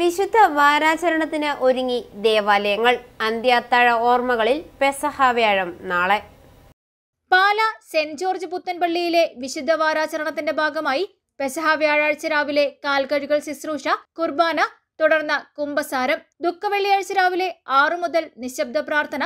വിശുദ്ധ വാരാചരണത്തിന് ഒരുങ്ങി ദേവാലയങ്ങൾ അന്ത്യാത്താഴ ഓർമ്മകളിൽ പെസഹാവ്യാഴം നാളെ പാല സെന്റ് ജോർജ് പുത്തൻപള്ളിയിലെ വിശുദ്ധ വാരാചരണത്തിന്റെ ഭാഗമായി പെസഹ വ്യാഴാഴ്ച രാവിലെ കാൽകഴുകൾ ശുശ്രൂഷ കുർബാന തുടർന്ന് കുംഭസാരം ദുഃഖവെള്ളിയാഴ്ച രാവിലെ ആറു മുതൽ നിശബ്ദ പ്രാർത്ഥന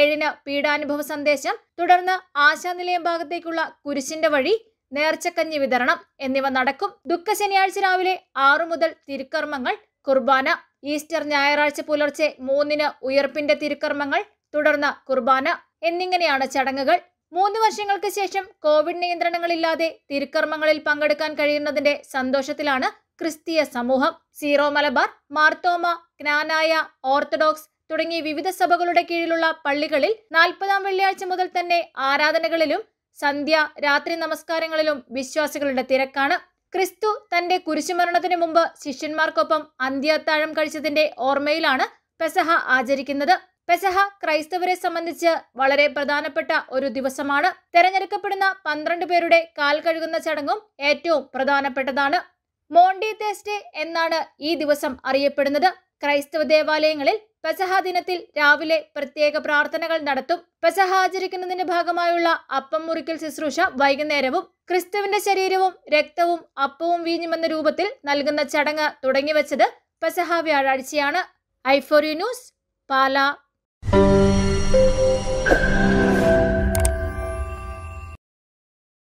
ഏഴിന് പീഡാനുഭവ സന്ദേശം തുടർന്ന് ആശാനിലയം ഭാഗത്തേക്കുള്ള കുരിശിന്റെ വഴി നേർച്ചക്കഞ്ഞി വിതരണം എന്നിവ നടക്കും ദുഃഖ ശനിയാഴ്ച രാവിലെ ആറു മുതൽ തിരുക്കർമ്മങ്ങൾ കുർബാന ഈസ്റ്റർ ഞായറാഴ്ച പുലർച്ചെ മൂന്നിന് ഉയർപ്പിന്റെ തിരുക്കർമ്മങ്ങൾ തുടർന്ന് കുർബാന എന്നിങ്ങനെയാണ് ചടങ്ങുകൾ മൂന്ന് വർഷങ്ങൾക്ക് ശേഷം കോവിഡ് നിയന്ത്രണങ്ങളില്ലാതെ തിരുക്കർമ്മങ്ങളിൽ പങ്കെടുക്കാൻ കഴിയുന്നതിന്റെ സന്തോഷത്തിലാണ് ക്രിസ്തീയ സമൂഹം സീറോ മലബാർ മാർത്തോമ ക്നാനായ ഓർത്തഡോക്സ് തുടങ്ങി വിവിധ സഭകളുടെ കീഴിലുള്ള പള്ളികളിൽ നാൽപ്പതാം വെള്ളിയാഴ്ച മുതൽ തന്നെ ആരാധനകളിലും സന്ധ്യ രാത്രി നമസ്കാരങ്ങളിലും വിശ്വാസികളുടെ തിരക്കാണ് ക്രിസ്തു തന്റെ കുരിശുമരണത്തിന് മുമ്പ് ശിഷ്യന്മാർക്കൊപ്പം അന്ത്യത്താഴം കഴിച്ചതിന്റെ ഓർമ്മയിലാണ് പെസഹ ആചരിക്കുന്നത് പെസഹ ക്രൈസ്തവരെ സംബന്ധിച്ച് വളരെ പ്രധാനപ്പെട്ട ഒരു ദിവസമാണ് തെരഞ്ഞെടുക്കപ്പെടുന്ന പന്ത്രണ്ട് പേരുടെ കാൽ കഴുകുന്ന ചടങ്ങും ഏറ്റവും പ്രധാനപ്പെട്ടതാണ് മോണ്ടി തേസ്റ്റേ എന്നാണ് ഈ ദിവസം അറിയപ്പെടുന്നത് ക്രൈസ്തവ ദേവാലയങ്ങളിൽ പെസഹ ദിനത്തിൽ രാവിലെ പ്രത്യേക പ്രാർത്ഥനകൾ നടത്തും പെസഹ ആചരിക്കുന്നതിന്റെ ഭാഗമായുള്ള അപ്പം മുറിക്കൽ ശുശ്രൂഷ വൈകുന്നേരവും ക്രിസ്തുവിന്റെ ശരീരവും രക്തവും അപ്പവും വീഞ്ഞുമെന്ന രൂപത്തിൽ നൽകുന്ന ചടങ്ങ് തുടങ്ങിവച്ചത് പെസഹ വ്യാഴാഴ്ചയാണ് യു ന്യൂസ് പാല